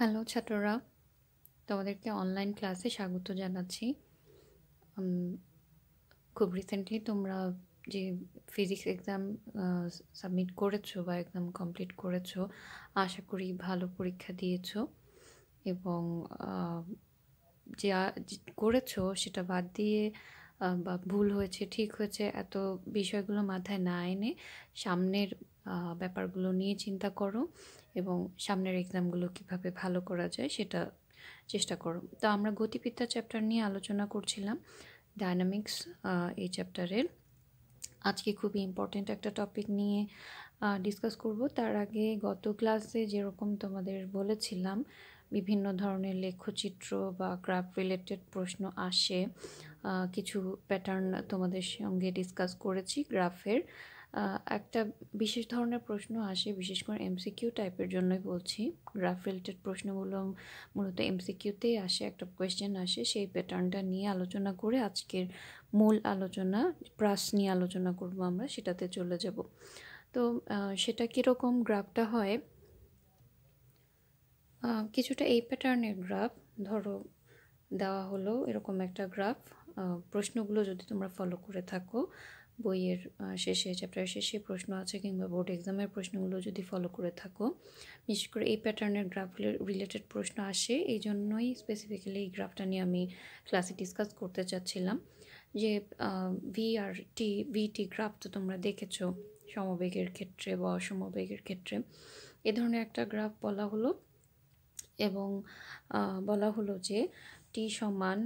hello ছাত্ররা তোমাদেরকে online ক্লাসে স্বাগত জানাচ্ছি খুব রিসেন্টলি তোমরা যে ফিজিক্স এক্সাম সাবমিট করেছো বা এক্সাম কমপ্লিট করেছো আশা করি ভালো পরীক্ষা দিয়েছো এবং যা করেছো সেটা বাদ দিয়ে বা ভুল হয়েছে ঠিক হয়েছে এত বিষয়গুলো মাথায় না এনে সামনের ব্যাপারগুলো নিয়ে চিন্তা করো এবং সামনের এক্সামগুলো কিভাবে ভালো করা যায় সেটা চেষ্টা করো তো আমরা গতিবিদ্যা চ্যাপ্টার নিয়ে আলোচনা করছিলাম ডায়নামিক্স এই চ্যাপ্টারের আজকে খুবই ইম্পর্ট্যান্ট একটা টপিক নিয়ে ডিসকাস করব তার আগে গত ক্লাসে যেরকম তোমাদের বলেছিলাম বিভিন্ন ধরনের লেখচিত্র বা ক্রাফট রিলেটেড প্রশ্ন আসে কিছু প্যাটার্ন তোমাদের সঙ্গে ডিসকাস করেছি গ্রাফের একটা বিশেষ ধরনের প্রশ্ন আসে বিশেষ করে এমসিকিউ টাইপের জন্যই বলছি গ্রাফ রিলেটেড প্রশ্নগুলো মূলত এমসিকিউতেই আসে একটা কোয়েশ্চেন আসে সেই প্যাটার্নটা নিয়ে আলোচনা করে আজকের মূল আলোচনা প্রাস নিয়ে আলোচনা করব আমরা সেটাতে চলে যাব তো সেটা কীরকম গ্রাফটা হয় কিছুটা এই প্যাটার্নের গ্রাফ ধরো দেওয়া হলো এরকম একটা গ্রাফ প্রশ্নগুলো যদি তোমরা ফলো করে থাকো বইয়ের শেষে চ্যাপ্টারের শেষে প্রশ্ন আছে কিংবা বোর্ড এক্সামের প্রশ্নগুলো যদি ফলো করে থাকো বিশেষ করে এই প্যাটার্নের গ্রাফের রিলেটেড প্রশ্ন আসে এই জন্যই স্পেসিফিক্যালি এই গ্রাফটা নিয়ে আমি ক্লাসে ডিসকাস করতে চাচ্ছিলাম যে ভি আর টি ভিটি গ্রাফ তো তোমরা দেখেছ সমবেগের ক্ষেত্রে বা অসমবেগের ক্ষেত্রে এ ধরনের একটা গ্রাফ বলা হলো এবং বলা হলো যে টি সমান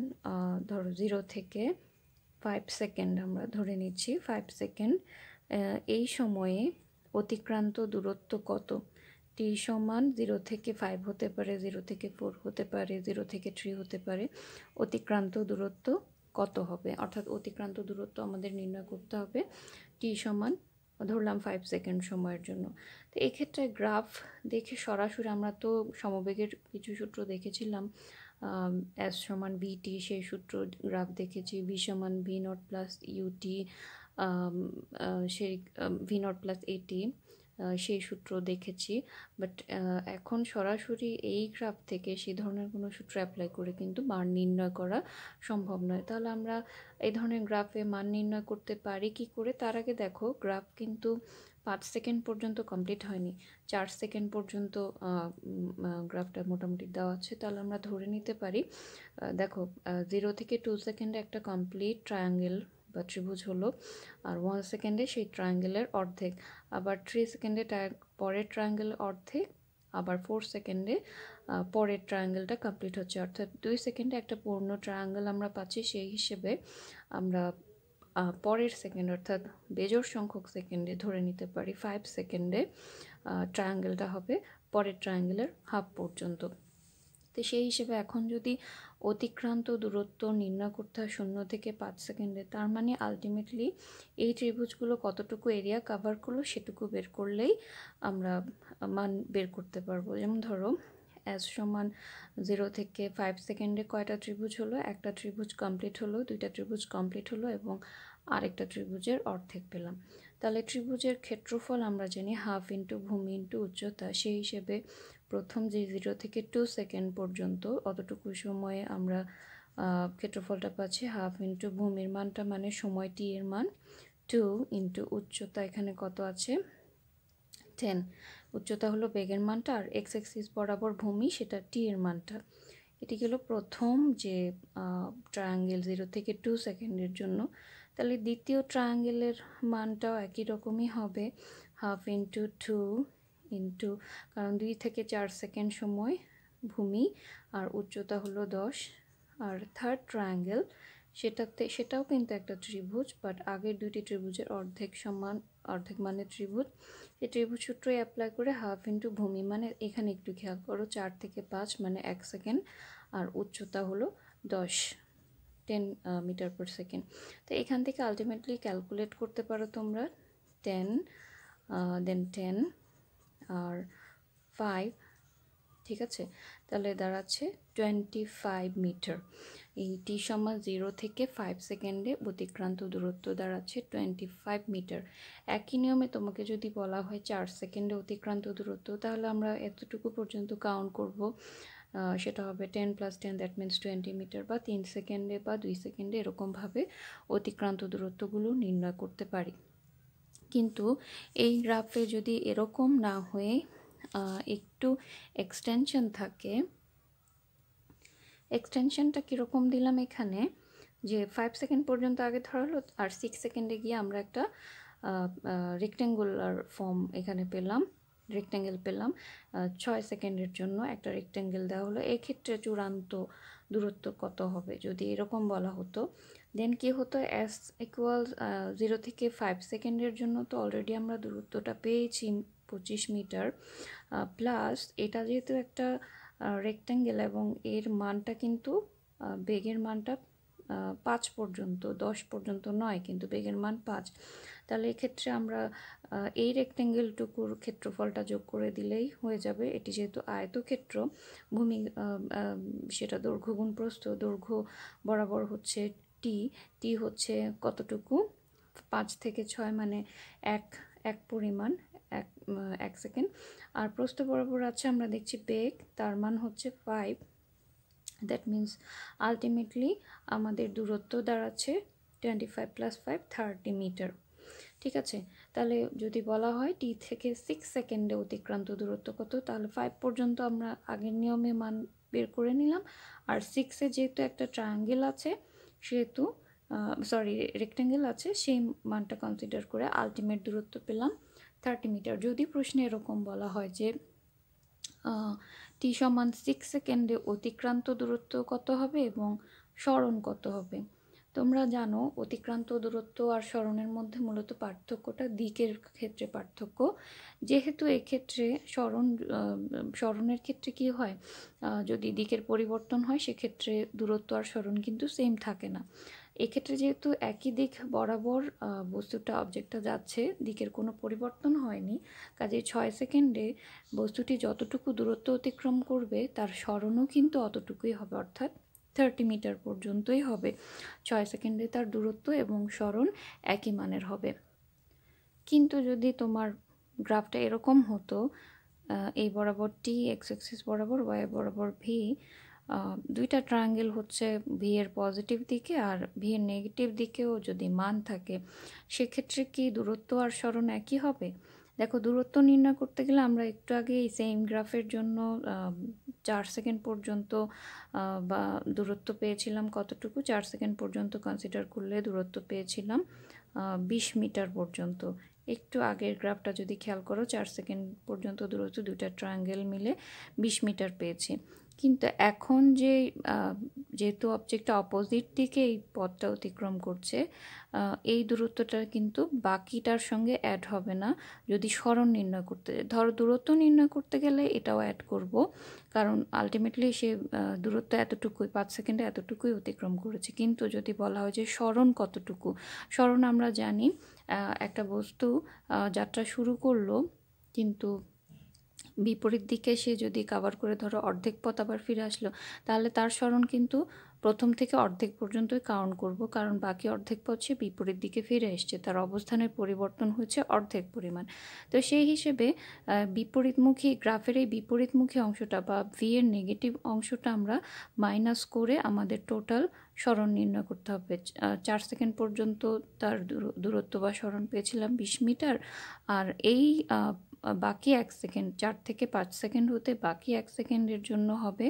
ধরো জিরো থেকে ফাইভ সেকেন্ড আমরা ধরে নিচ্ছি ফাইভ সেকেন্ড এই সময়ে অতিক্রান্ত দূরত্ব কত টি সমান জিরো থেকে ফাইভ হতে পারে জিরো থেকে ফোর হতে পারে জিরো থেকে থ্রি হতে পারে অতিক্রান্ত দূরত্ব কত হবে অর্থাৎ অতিক্রান্ত দূরত্ব আমাদের নির্ণয় করতে হবে টি সমান ধরলাম ফাইভ সেকেন্ড সময়ের জন্য তো এক্ষেত্রে গ্রাফ দেখে সরাসরি আমরা তো সমবেগের কিছু সূত্র দেখেছিলাম এস সমান বিটি সেই সূত্র গ্রাফ দেখেছি ভি সমান ভি নট প্লাস ইউটি সেই ভি নট প্লাস এটি সেই সূত্র দেখেছি বাট এখন সরাসরি এই গ্রাফ থেকে সেই ধরনের কোনো সূত্র অ্যাপ্লাই করে কিন্তু মান নির্ণয় করা সম্ভব নয় তাহলে আমরা এই ধরনের গ্রাফে মান নির্ণয় করতে পারি কি করে তার আগে দেখো গ্রাফ কিন্তু পাঁচ সেকেন্ড পর্যন্ত কমপ্লিট হয়নি চার সেকেন্ড পর্যন্ত গ্রাফটা মোটামুটি দেওয়া আছে তাহলে আমরা ধরে নিতে পারি দেখো জিরো থেকে টু সেকেন্ডে একটা কমপ্লিট ট্রায়াঙ্গেল বা ত্রিভুজ হলো আর ওয়ান সেকেন্ডে সেই ট্রায়াঙ্গেলের অর্ধেক আবার থ্রি সেকেন্ডে পরের ট্রায়াঙ্গেল অর্ধেক আবার ফোর সেকেন্ডে পরের ট্রায়াঙ্গেলটা কমপ্লিট হচ্ছে অর্থাৎ দুই সেকেন্ডে একটা পূর্ণ ট্রায়াঙ্গেল আমরা পাচ্ছি সেই হিসেবে আমরা পরের সেকেন্ড অর্থাৎ বেজোর সংখ্যক সেকেন্ডে ধরে নিতে পারি ফাইভ সেকেন্ডে ট্রায়াঙ্গেলটা হবে পরের ট্রায়াঙ্গেলের হাফ পর্যন্ত তো সেই হিসেবে এখন যদি অতিক্রান্ত দূরত্ব নির্ণয় করতে হয় শূন্য থেকে পাঁচ সেকেন্ডে তার মানে আলটিমেটলি এই ত্রিভুজগুলো কতটুকু এরিয়া কভার করলো সেটুকু বের করলেই আমরা মান বের করতে পারবো যেমন ধরো এস সমান জিরো থেকে ফাইভ সেকেন্ডে কয়টা ত্রিভুজ হলো একটা ত্রিভুজ কমপ্লিট হলো দুইটা ত্রিভুজ কমপ্লিট হলো এবং আরেকটা ত্রিভুজের অর্ধেক পেলাম তাহলে ত্রিভুজের ক্ষেত্রফল আমরা জানি হাফ ইন্টু ভূমি ইন্টু উচ্চতা সেই হিসেবে প্রথম যে জিরো থেকে টু সেকেন্ড পর্যন্ত অতটুকু সময়ে আমরা ক্ষেত্রফলটা পাচ্ছি হাফ ইন্টু ভূমির মানটা মানে সময় টি এর মান টু ইন্টু উচ্চতা এখানে কত আছে টেন উচ্চতা হলো বেগের মানটা আর এক্স এক্সিস বরাবর ভূমি সেটা টি এর মানটা এটি গেল প্রথম যে ট্রায়াঙ্গেল জিরো থেকে টু সেকেন্ডের জন্য তাহলে দ্বিতীয় ট্রায়াঙ্গেলের মানটাও একই রকমই হবে হাফ ইন্টু টু ইন্টু কারণ দুই থেকে চার সেকেন্ড সময় ভূমি আর উচ্চতা হলো দশ আর থার্ড ট্রায়াঙ্গেল সেটাতে সেটাও কিন্তু একটা ত্রিভুজ বাট আগের দুইটি ত্রিভুজের অর্ধেক সমান অর্ধেক মানে ত্রিভুজ এই ত্রিভুজ সূত্রই অ্যাপ্লাই করে হাফ ইন্টু ভূমি মানে এখানে একটু খেয়াল করো চার থেকে পাঁচ মানে এক সেকেন্ড আর উচ্চতা হলো দশ টেন মিটার পার সেকেন্ড তো এখান থেকে আলটিমেটলি ক্যালকুলেট করতে পারো তোমরা টেন দেন টেন আর ফাইভ ঠিক আছে তাহলে দাঁড়াচ্ছে টোয়েন্টি ফাইভ মিটার এই টি সমান জিরো থেকে ফাইভ সেকেন্ডে অতিক্রান্ত দূরত্ব দাঁড়াচ্ছে টোয়েন্টি ফাইভ মিটার একই নিয়মে তোমাকে যদি বলা হয় চার সেকেন্ডে অতিক্রান্ত দূরত্ব তাহলে আমরা এতটুকু পর্যন্ত কাউন্ট করব সেটা হবে ten plus ten that means twenty metre বা তিন সেকেন্ডে বা দুই সেকেন্ডে এরকমভাবে অতিক্রান্ত দূরত্বগুলো নির্ণয় করতে পারি কিন্তু এই গ্রাফে যদি এরকম না হয়ে একটু এক্সটেনশন থাকে এক্সটেনশনটা কীরকম দিলাম এখানে যে ফাইভ সেকেন্ড পর্যন্ত আগে ধরালো আর সিক্স সেকেন্ডে গিয়ে আমরা একটা রেক্ট্যাঙ্গুলার ফর্ম এখানে পেলাম রেক্ট্যাঙ্গেল পেলাম ছয় সেকেন্ডের জন্য একটা রেক্ট্যাঙ্গেল দেওয়া হলো এক্ষেত্রে চূড়ান্ত দূরত্ব কত হবে যদি এরকম বলা হতো দেন কি হতো অ্যাস ইকুয়াল জিরো থেকে ফাইভ সেকেন্ডের জন্য তো অলরেডি আমরা দূরত্বটা পেয়েছি পঁচিশ মিটার প্লাস এটা যেহেতু একটা রেক্ট্যাঙ্গেল এবং এর মানটা কিন্তু বেগের মানটা পাঁচ পর্যন্ত দশ পর্যন্ত নয় কিন্তু বেগের মান পাঁচ তাহলে এক্ষেত্রে আমরা এই রেক্টেঙ্গেলটুকুর ক্ষেত্রফলটা যোগ করে দিলেই হয়ে যাবে এটি যেহেতু আয়তক্ষেত্র ভূমি সেটা দৈর্ঘ্য গুণপ্রস্থ দৈর্ঘ্য বরাবর হচ্ছে টি টি হচ্ছে কতটুকু পাঁচ থেকে ছয় মানে এক এক পরিমাণ এক এক সেকেন্ড আর প্রস্থ বরাবর আছে আমরা দেখছি বেগ তার মান হচ্ছে ফাইভ দ্যাট মিন্স আলটিমেটলি আমাদের দূরত্ব দাঁড়াচ্ছে twenty five plus five thirty metre ঠিক আছে তাহলে যদি বলা হয় টি থেকে সিক্স সেকেন্ডে অতিক্রান্ত দূরত্ব কত তাহলে ফাইভ পর্যন্ত আমরা আগের নিয়মে মান বের করে নিলাম আর সিক্সে যেহেতু একটা ট্রায়াঙ্গেল আছে সেহেতু সরি রেক্ট্যাঙ্গেল আছে সেই মানটা কনসিডার করে আলটিমেট দূরত্ব পেলাম থার্টি মিটার যদি প্রশ্নে এরকম বলা হয় যে টি সমান সিক্স সেকেন্ডে অতিক্রান্ত দূরত্ব কত হবে এবং স্মরণ কত হবে তোমরা জানো অতিক্রান্ত দূরত্ব আর স্মরণের মধ্যে মূলত পার্থক্যটা দিকের ক্ষেত্রে পার্থক্য যেহেতু এক্ষেত্রে স্মরণ স্মরণের ক্ষেত্রে কি হয় যদি দিকের পরিবর্তন হয় সেক্ষেত্রে দূরত্ব আর স্মরণ কিন্তু সেম থাকে না এক্ষেত্রে যেহেতু একই দিক বরাবর বস্তুটা অবজেক্টটা যাচ্ছে দিকের কোনো পরিবর্তন হয়নি কাজে ছয় সেকেন্ডে বস্তুটি যতটুকু দূরত্ব অতিক্রম করবে তার স্মরণও কিন্তু অতটুকুই হবে অর্থাৎ থার্টি মিটার পর্যন্তই হবে ছয় সেকেন্ডে তার দূরত্ব এবং স্মরণ একই মানের হবে কিন্তু যদি তোমার গ্রাফটা এরকম হতো এই বরাবর টি এক্স এক্সিস বরাবর ওয়াই বরাবর ভি দুইটা ট্রায়াঙ্গেল হচ্ছে ভি এর পজিটিভ দিকে আর ভি এর নেগেটিভ দিকেও যদি মান থাকে সেক্ষেত্রে কি দূরত্ব আর স্মরণ একই হবে দেখো দূরত্ব নির্ণয় করতে গেলে আমরা একটু আগে এই সেম গ্রাফের জন্য চার সেকেন্ড পর্যন্ত বা দূরত্ব পেয়েছিলাম কতটুকু চার সেকেন্ড পর্যন্ত কনসিডার করলে দূরত্ব পেয়েছিলাম বিশ মিটার পর্যন্ত একটু আগের গ্রাফটা যদি খেয়াল করো চার সেকেন্ড পর্যন্ত দূরত্ব দুটা ট্রায়াঙ্গেল মিলে বিশ মিটার পেয়েছি কিন্তু এখন যে যেহেতু অবজেক্টটা অপোজিট দিকে এই পথটা অতিক্রম করছে এই দূরত্বটা কিন্তু বাকিটার সঙ্গে অ্যাড হবে না যদি স্মরণ নির্ণয় করতে ধরো দূরত্ব নির্ণয় করতে গেলে এটাও অ্যাড করব কারণ আলটিমেটলি সে দূরত্ব এতটুকুই পাঁচ সেকেন্ডে এতটুকুই অতিক্রম করেছে কিন্তু যদি বলা হয় যে স্মরণ কতটুকু স্মরণ আমরা জানি একটা বস্তু যাত্রা শুরু করলো কিন্তু বিপরীত দিকে সে যদি কাভার করে ধরো অর্ধেক পথ আবার ফিরে আসলো তাহলে তার স্মরণ কিন্তু প্রথম থেকে অর্ধেক পর্যন্তই কাউন্ট করব কারণ বাকি অর্ধেক পথ সে বিপরীত দিকে ফিরে এসছে তার অবস্থানের পরিবর্তন হচ্ছে অর্ধেক পরিমাণ তো সেই হিসেবে বিপরীতমুখী গ্রাফের এই বিপরীতমুখী অংশটা বা ভি এর নেগেটিভ অংশটা আমরা মাইনাস করে আমাদের টোটাল স্মরণ নির্ণয় করতে হবে চার সেকেন্ড পর্যন্ত তার দূরত্ব বা স্মরণ পেয়েছিলাম বিশ মিটার আর এই বাকি এক সেকেন্ড চার থেকে পাঁচ সেকেন্ড হতে বাকি এক সেকেন্ডের জন্য হবে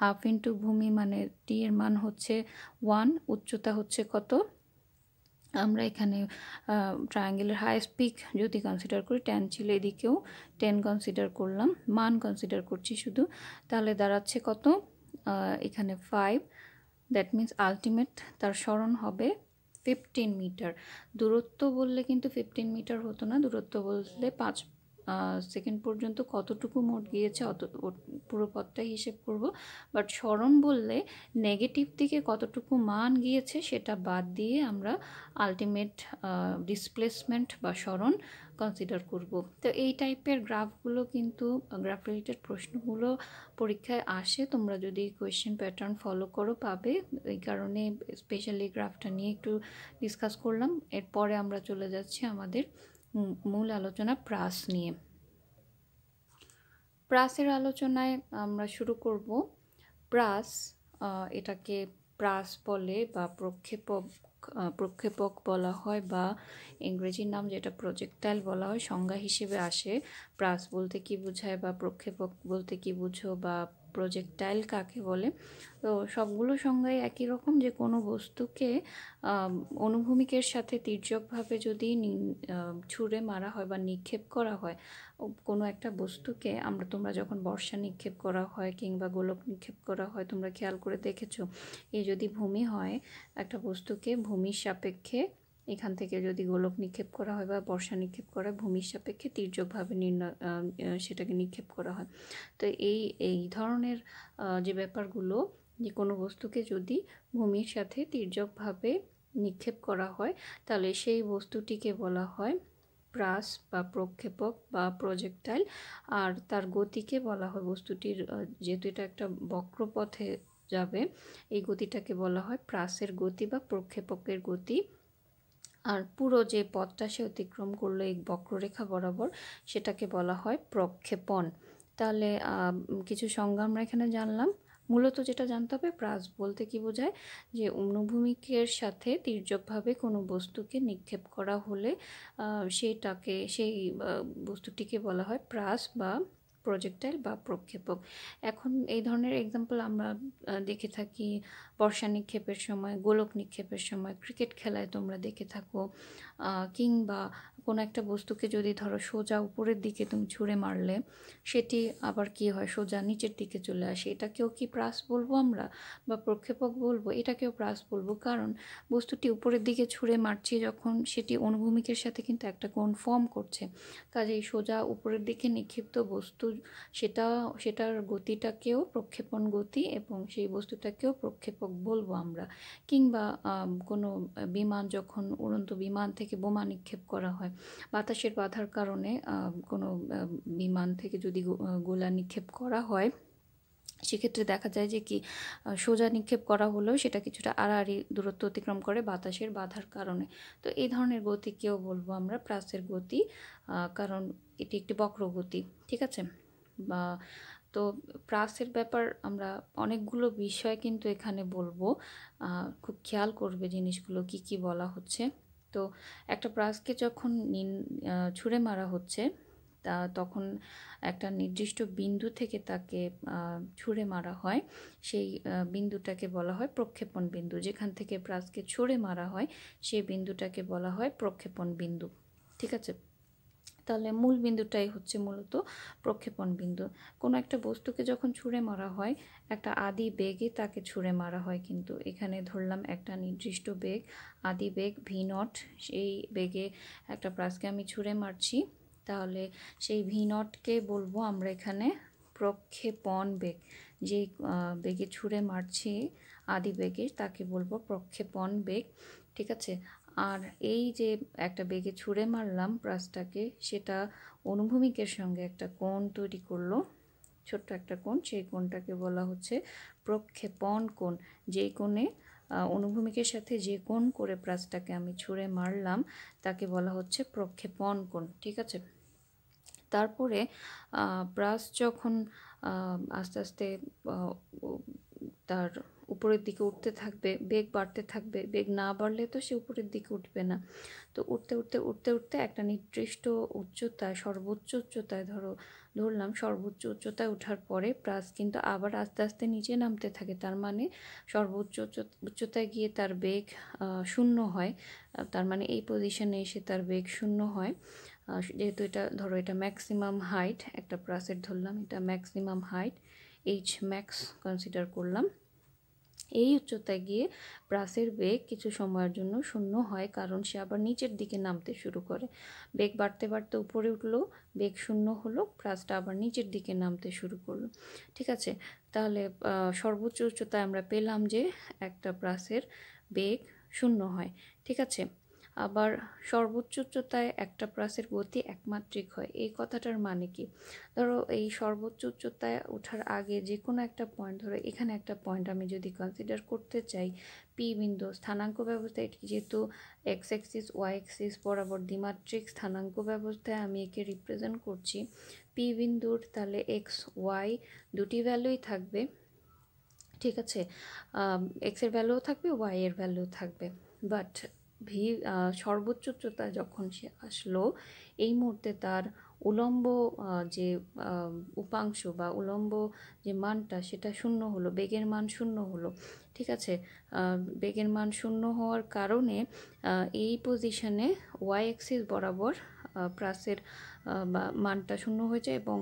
হাফ ইন্টু ভূমি মানে টি এর মান হচ্ছে ওয়ান উচ্চতা হচ্ছে কত আমরা এখানে ট্রায়াঙ্গেলের হায়েস্ট পিক যদি কনসিডার করি টেন ছিল এদিকেও টেন কনসিডার করলাম মান কনসিডার করছি শুধু তাহলে দাঁড়াচ্ছে কত এখানে ফাইভ দ্যাট মিন্স আলটিমেট তার স্মরণ হবে ফিফটিন মিটার দূরত্ব বললে কিন্তু ফিফটিন মিটার হতো না দূরত্ব বললে পাঁচ সেকেন্ড পর্যন্ত কতটুকু মোট গিয়েছে অত পুরো পথটাই হিসেব করব বাট স্মরণ বললে নেগেটিভ দিকে কতটুকু মান গিয়েছে সেটা বাদ দিয়ে আমরা আলটিমেট ডিসপ্লেসমেন্ট বা স্মরণ কনসিডার করব তো এই টাইপের গ্রাফগুলো কিন্তু গ্রাফ রিলেটেড প্রশ্নগুলো পরীক্ষায় আসে তোমরা যদি কোয়েশ্চেন প্যাটার্ন ফলো করো পাবে এই কারণে স্পেশালি গ্রাফটা নিয়ে একটু ডিসকাস করলাম এরপরে আমরা চলে যাচ্ছি আমাদের মূল আলোচনা প্রাস নিয়ে প্রাসের আলোচনায় আমরা শুরু করব প্রাস এটাকে প্রাস বলে বা প্রক্ষেপক প্রক্ষেপক বলা হয় বা ইংরেজির নাম যেটা প্রজেক্টাইল বলা হয় সংজ্ঞা হিসেবে আসে প্রাস বলতে কি বোঝায় বা প্রক্ষেপক বলতে কি বুঝো বা প্রজেক্টাইল কাকে বলে তো সবগুলো সংজ্ঞায় একই রকম যে কোনো বস্তুকে অনুভূমিকের সাথে তির্যকভাবে যদি ছুঁড়ে মারা হয় বা নিক্ষেপ করা হয় কোনো একটা বস্তুকে আমরা তোমরা যখন বর্ষা নিক্ষেপ করা হয় কিংবা গোলক নিক্ষেপ করা হয় তোমরা খেয়াল করে দেখেছো এ যদি ভূমি হয় একটা বস্তুকে ভূমির সাপেক্ষে এখান থেকে যদি গোলক নিক্ষেপ করা হয় বা বর্ষা নিক্ষেপ করা হয় ভূমির সাপেক্ষে তীর্যকভাবে নির্ণয় সেটাকে নিক্ষেপ করা হয় তো এই এই ধরনের যে ব্যাপারগুলো যে কোনো বস্তুকে যদি ভূমির সাথে তীর্যকভাবে নিক্ষেপ করা হয় তাহলে সেই বস্তুটিকে বলা হয় প্রাস বা প্রক্ষেপক বা প্রজেক্টাইল আর তার গতিকে বলা হয় বস্তুটির যেহেতু এটা একটা বক্রপথে যাবে এই গতিটাকে বলা হয় প্রাসের গতি বা প্রক্ষেপকের গতি আর পুরো যে পথটা সে অতিক্রম করলো এই বক্ররেখা বরাবর সেটাকে বলা হয় প্রক্ষেপণ তাহলে কিছু সংজ্ঞা আমরা এখানে জানলাম মূলত যেটা জানতে হবে প্রাস বলতে কি বোঝায় যে অনুভূমিকের সাথে তির্যকভাবে কোনো বস্তুকে নিক্ষেপ করা হলে সেটাকে সেই বস্তুটিকে বলা হয় প্রাস বা প্রজেক্টাইল বা প্রক্ষেপক এখন এই ধরনের এক্সাম্পল আমরা দেখে থাকি বর্ষা নিক্ষেপের সময় গোলক নিক্ষেপের সময় ক্রিকেট খেলায় তোমরা দেখে থাকো কিংবা কোনো একটা বস্তুকে যদি ধরো সোজা উপরের দিকে তুমি ছুঁড়ে মারলে সেটি আবার কি হয় সোজা নিচের দিকে চলে আসে এটাকেও কি প্রাস বলবো আমরা বা প্রক্ষেপক বলবো এটাকেও প্রাস বলবো কারণ বস্তুটি উপরের দিকে ছুঁড়ে মারছি যখন সেটি অনুভূমিকের সাথে কিন্তু একটা কোণ ফর্ম করছে কাজেই সোজা উপরের দিকে নিক্ষিপ্ত বস্তু সেটা সেটার গতিটাকেও প্রক্ষেপণ গতি এবং সেই বস্তুটাকেও প্রক্ষেপক বলবো আমরা কিংবা কোনো বিমান যখন উড়ন্ত বিমান থেকে বোমা নিক্ষেপ করা হয় বাতাসের বাধার কারণে কোনো বিমান থেকে যদি গোলা নিক্ষেপ করা হয় সেক্ষেত্রে দেখা যায় যে কি সোজা নিক্ষেপ করা হলেও সেটা কিছুটা আড়াআড়ি দূরত্ব অতিক্রম করে বাতাসের বাধার কারণে তো এই ধরনের গতিকেও বলবো আমরা প্রাসের গতি কারণ এটি একটি বক্র গতি ঠিক আছে বা তো প্রাসের ব্যাপার আমরা অনেকগুলো বিষয় কিন্তু এখানে বলবো খুব খেয়াল করবে জিনিসগুলো কি কি বলা হচ্ছে তো একটা ব্রাশকে যখন ছুঁড়ে মারা হচ্ছে তা তখন একটা নির্দিষ্ট বিন্দু থেকে তাকে ছুঁড়ে মারা হয় সেই বিন্দুটাকে বলা হয় প্রক্ষেপণ বিন্দু যেখান থেকে ব্রাশকে ছুঁড়ে মারা হয় সেই বিন্দুটাকে বলা হয় প্রক্ষেপণ বিন্দু ঠিক আছে তাহলে মূল বিন্দুটাই হচ্ছে মূলত প্রক্ষেপণ বিন্দু কোনো একটা বস্তুকে যখন ছুঁড়ে মারা হয় একটা আদি বেগে তাকে ছুঁড়ে মারা হয় কিন্তু এখানে ধরলাম একটা নির্দিষ্ট বেগ আদি বেগ ভি নট সেই বেগে একটা প্রাসকে আমি ছুঁড়ে মারছি তাহলে সেই ভি নটকে বলবো আমরা এখানে প্রক্ষেপণ বেগ যে বেগে ছুঁড়ে মারছি আদি বেগে তাকে বলবো প্রক্ষেপণ বেগ ঠিক আছে আর এই যে একটা বেগে ছুঁড়ে মারলাম ব্রাশটাকে সেটা অনুভূমিকের সঙ্গে একটা কোণ তৈরি করলো ছোট্ট একটা কোণ সেই কোণটাকে বলা হচ্ছে প্রক্ষেপণ কোণ যেই কোণে অনুভূমিকের সাথে যে কোণ করে ব্রাশটাকে আমি ছুঁড়ে মারলাম তাকে বলা হচ্ছে প্রক্ষেপণ কোণ ঠিক আছে তারপরে ব্রাশ যখন আস্তে আস্তে তার উপরের দিকে উঠতে থাকবে বেগ বাড়তে থাকবে বেগ না বাড়লে তো সে উপরের দিকে উঠবে না তো উঠতে উঠতে উঠতে উঠতে একটা নির্দিষ্ট উচ্চতায় সর্বোচ্চ উচ্চতায় ধরো ধরলাম সর্বোচ্চ উচ্চতায় ওঠার পরে প্রাস কিন্তু আবার আস্তে আস্তে নিচে নামতে থাকে তার মানে সর্বোচ্চ উচ্চতায় গিয়ে তার বেগ শূন্য হয় তার মানে এই পজিশনে এসে তার বেগ শূন্য হয় যেহেতু এটা ধরো এটা ম্যাক্সিমাম হাইট একটা প্রাসের ধরলাম এটা maximum height H max consider করলাম এই উচ্চতায় গিয়ে ব্রাসের বেগ কিছু সময়ের জন্য শূন্য হয় কারণ সে আবার নিচের দিকে নামতে শুরু করে বেগ বাড়তে বাড়তে উপরে উঠলো বেগ শূন্য হলো ব্রাসটা আবার নিচের দিকে নামতে শুরু করলো ঠিক আছে তাহলে সর্বোচ্চ উচ্চতায় আমরা পেলাম যে একটা ব্রাসের বেগ শূন্য হয় ঠিক আছে আবার সর্বোচ্চ উচ্চতায় একটা প্রাসের গতি একমাত্রিক হয় এই কথাটার মানে কি ধরো এই সর্বোচ্চ উচ্চতায় ওঠার আগে যে কোনো একটা পয়েন্ট ধরো এখানে একটা পয়েন্ট আমি যদি কনসিডার করতে চাই পি বিন্দু স্থানাঙ্ক ব্যবস্থায় এটি যেহেতু এক্স এক্সিস ওয়াই এক্সিস বরাবর দ্বিমাত্রিক স্থানাঙ্ক ব্যবস্থায় আমি একে রিপ্রেজেন্ট করছি পি বিন্দুর তাহলে এক্স ওয়াই দুটি ভ্যালুই থাকবে ঠিক আছে এক্সের ভ্যালুও থাকবে ওয়াই এর ভ্যালুও থাকবে বাট ভি সর্বোচ্চ যখন সে আসলো এই মুহূর্তে তার উলম্ব যে উপাংশ বা উলম্ব যে মানটা সেটা শূন্য হলো বেগের মান শূন্য হলো ঠিক আছে বেগের মান শূন্য হওয়ার কারণে এই পজিশনে ওয়াই অ্যাক্সিস বরাবর প্রাসের মানটা শূন্য হয়ে যায় এবং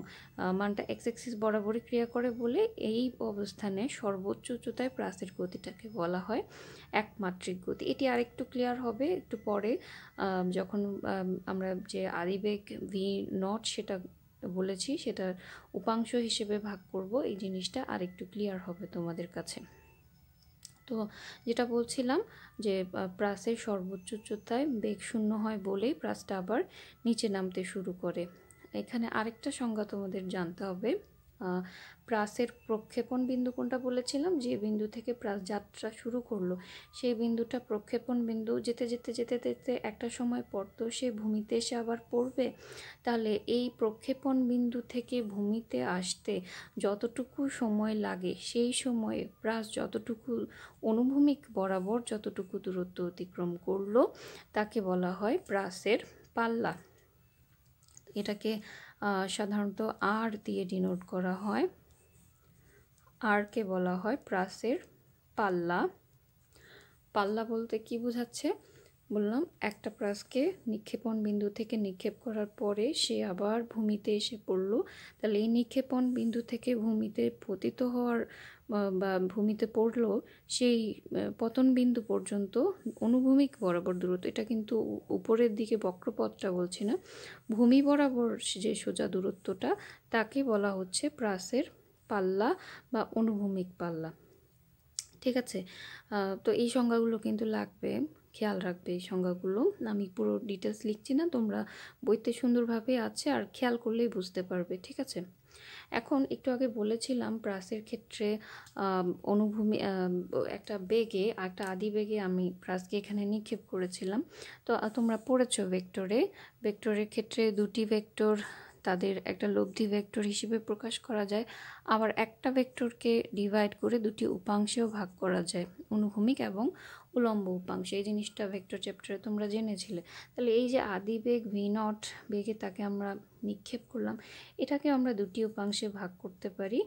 মানটা এক্স এক্সিস বরাবরই ক্রিয়া করে বলে এই অবস্থানে সর্বোচ্চ উচ্চতায় প্রাসের গতিটাকে বলা হয় একমাত্রিক গতি এটি আরেকটু ক্লিয়ার হবে একটু পরে যখন আমরা যে আদিবেগ ভি নট সেটা বলেছি সেটার উপাংশ হিসেবে ভাগ করব এই জিনিসটা আরেকটু ক্লিয়ার হবে তোমাদের কাছে তো যেটা বলছিলাম যে প্রাসের সর্বোচ্চ উচ্চতায় বেগ শূন্য হয় বলেই প্রাসটা আবার নিচে নামতে শুরু করে এখানে আরেকটা সংজ্ঞা তোমাদের জানতে হবে প্রাসের প্রক্ষেপণ বিন্দু কোনটা বলেছিলাম যে বিন্দু থেকে প্রাস যাত্রা শুরু করলো সেই বিন্দুটা প্রক্ষেপণ বিন্দু যেতে যেতে যেতে যেতে একটা সময় পড়তো সে ভূমিতে এসে আবার পড়বে তাহলে এই প্রক্ষেপণ বিন্দু থেকে ভূমিতে আসতে যতটুকু সময় লাগে সেই সময়ে প্রাস যতটুকু অনুভূমিক বরাবর যতটুকু দূরত্ব অতিক্রম করলো তাকে বলা হয় প্রাসের পাল্লা এটাকে সাধারণত আর দিয়ে ডিনোট করা হয় আরকে বলা হয় প্রাসের পাল্লা পাল্লা বলতে কি বোঝাচ্ছে বললাম একটা প্রাসকে নিক্ষেপণ বিন্দু থেকে নিক্ষেপ করার পরে সে আবার ভূমিতে এসে পড়ল তাহলে এই নিক্ষেপণ বিন্দু থেকে ভূমিতে পতিত হওয়ার বা ভূমিতে পড়লো সেই পতন বিন্দু পর্যন্ত অনুভূমিক বরাবর দূরত্ব এটা কিন্তু উপরের দিকে বক্রপথটা বলছি না ভূমি বরাবর যে সোজা দূরত্বটা তাকে বলা হচ্ছে প্রাসের পাল্লা বা অনুভূমিক পাল্লা ঠিক আছে তো এই সংজ্ঞাগুলো কিন্তু লাগবে খেয়াল রাখবে এই সংজ্ঞাগুলো আমি পুরো ডিটেলস লিখছি না তোমরা বইতে সুন্দরভাবে আছে আর খেয়াল করলেই বুঝতে পারবে ঠিক আছে এখন একটু আগে বলেছিলাম প্রাসের ক্ষেত্রে অনুভূমি একটা বেগে একটা আদি বেগে আমি প্রাসকে এখানে নিক্ষেপ করেছিলাম তো তোমরা পড়েছো ভেক্টরে ভেক্টরের ক্ষেত্রে দুটি ভেক্টর তাদের একটা লব্ধি ভেক্টর হিসেবে প্রকাশ করা যায় আবার একটা ভেক্টরকে ডিভাইড করে দুটি উপাংশেও ভাগ করা যায় অনুভূমিক এবং উলম্ব উপাংশ এই জিনিসটা ভেক্টর চ্যাপ্টারে তোমরা জেনেছিলে তাহলে এই যে আদি বেগ ভি নট বেগে তাকে আমরা নিক্ষেপ করলাম এটাকে আমরা দুটি উপাংশে ভাগ করতে পারি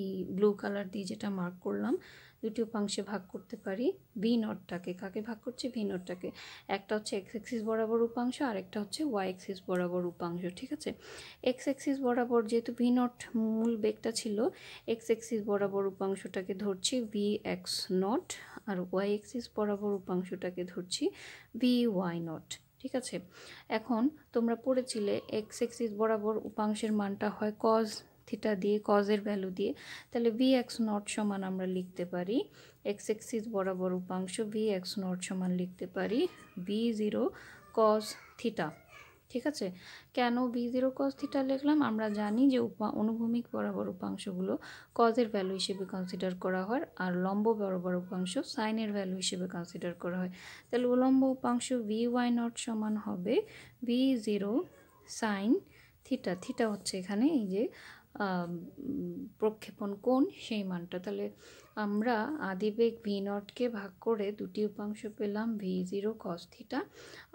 এই ব্লু কালার দিয়ে যেটা মার্ক করলাম দুটি উপাংশে ভাগ করতে পারি ভি নটটাকে কাকে ভাগ করছে ভি নটটাকে একটা হচ্ছে এক্স এক্সিস বরাবর উপাংশ আর একটা হচ্ছে ওয়াই এক্সিস বরাবর উপাংশ ঠিক আছে এক্স এক্সিস বরাবর যেহেতু ভি নট মূল বেগটা ছিল এক্স এক্সিস বরাবর উপাংশটাকে ধরছি ভি এক্স নট আর ওয়াই এক্সিস বরাবর উপাংশটাকে ধরছি ভি ওয়াই নট ঠিক আছে এখন তোমরা পড়েছিলে এক্স এক্সিস বরাবর উপাংশের মানটা হয় কজ থিটা দিয়ে কজের ভ্যালু দিয়ে তাহলে ভি এক্স নট সমান আমরা লিখতে পারি এক্স এক্সিস বরাবর উপাংশ ভি এক্স নট সমান লিখতে পারি ভি জিরো কজ থিটা ঠিক আছে কেন বি জিরো কজ থিটা লিখলাম আমরা জানি যে উপা অনুভূমিক বরাবর উপাংশগুলো কজের ভ্যালু হিসেবে কনসিডার করা হয় আর লম্ব বরাবর উপাংশ সাইনের ভ্যালু হিসেবে কনসিডার করা হয় তাহলে উলম্ব উপাংশ ভি ওয়াই নট সমান হবে B zero sine theta theta হচ্ছে এখানে এই যে প্রক্ষেপণ কোণ সেই মানটা তাহলে আমরা আদিবেগ ভি নটকে ভাগ করে দুটি উপাংশ পেলাম ভি জিরো কস্থিটা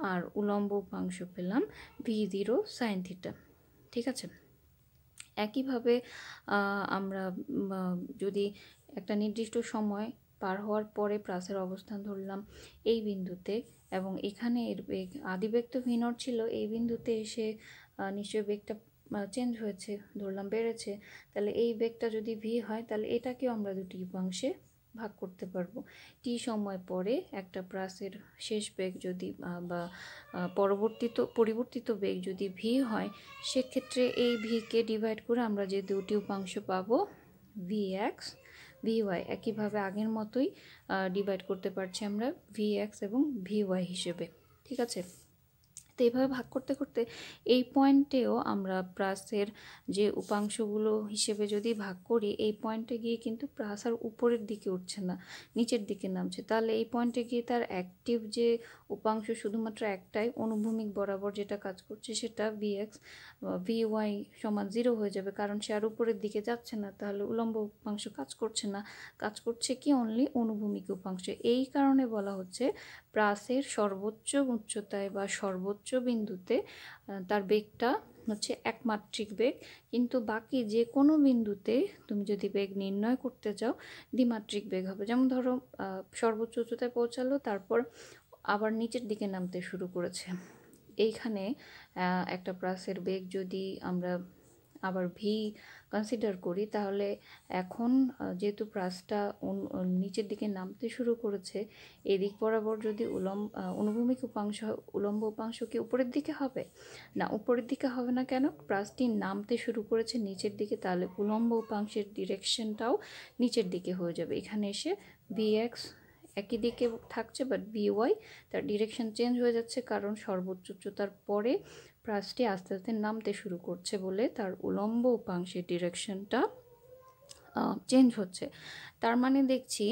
আর উলম্ব উপাংশ পেলাম ভি জিরো সাইন থিটা ঠিক আছে একইভাবে আমরা যদি একটা নির্দিষ্ট সময় পার হওয়ার পরে প্রাসের অবস্থান ধরলাম এই বিন্দুতে এবং এখানে এর বেগ আদিবেগ তো ভিনর ছিল এই বিন্দুতে এসে নিশ্চয় বেগটা চেঞ্জ হয়েছে ধরলাম বেড়েছে তাহলে এই বেগটা যদি ভি হয় তাহলে এটাকেও আমরা দুটি উপাংশে ভাগ করতে পারবো টি সময় পরে একটা প্রাসের শেষ বেগ যদি বা পরবর্তিত পরিবর্তিত বেগ যদি ভি হয় সেক্ষেত্রে এই ভিকে ডিভাইড করে আমরা যে দুটি উপাংশ পাবো ভি এক্স ভি ওয়াই একইভাবে আগের মতোই ডিভাইড করতে পারছি আমরা ভি এক্স এবং ভি ওয়াই হিসেবে ঠিক আছে তো এভাবে ভাগ করতে করতে এই পয়েন্টেও আমরা প্রাসের যে উপাংশগুলো হিসেবে যদি ভাগ করি এই পয়েন্টে গিয়ে কিন্তু প্রাস আর উপরের দিকে উঠছে না নিচের দিকে নামছে তাহলে এই পয়েন্টে গিয়ে তার অ্যাক্টিভ যে উপাংশ শুধুমাত্র একটাই অনুভূমিক বরাবর যেটা কাজ করছে সেটা ভিএক্স ভি ওয়াই সমান জিরো হয়ে যাবে কারণ সে আর উপরের দিকে যাচ্ছে না তাহলে উলম্ব উপাংশ কাজ করছে না কাজ করছে কি অনলি অনুভূমিক উপাংশ এই কারণে বলা হচ্ছে প্রাসের সর্বোচ্চ উচ্চতায় বা সর্বোচ্চ বিন্দুতে তার বেগটা হচ্ছে একমাত্রিক বেগ কিন্তু বাকি যে কোনো বিন্দুতে তুমি যদি বেগ নির্ণয় করতে যাও দ্বিমাত্রিক বেগ হবে যেমন ধরো সর্বোচ্চ উচ্চতায় পৌঁছালো তারপর আবার নিচের দিকে নামতে শুরু করেছে এইখানে একটা প্রাসের বেগ যদি আমরা আবার ভি কনসিডার করি তাহলে এখন যেহেতু প্রাসটা নিচের দিকে নামতে শুরু করেছে এদিক বরাবর যদি উলম্ব অনুভূমিক উপাংশ উলম্ব উপাংশ কি উপরের দিকে হবে না উপরের দিকে হবে না কেন প্রাসটি নামতে শুরু করেছে নিচের দিকে তাহলে উলম্ব উপাংশের ডিরেকশনটাও নিচের দিকে হয়ে যাবে এখানে এসে ভি এক্স একই দিকে থাকছে বাট বিওয়াই তার ডিরেকশন চেঞ্জ হয়ে যাচ্ছে কারণ সর্বোচ্চ উচ্চতার পরে প্রাসটি আস্তে আস্তে নামতে শুরু করছে বলে তার উলম্ব উপাংশের ডিরেকশনটা চেঞ্জ হচ্ছে তার মানে দেখছি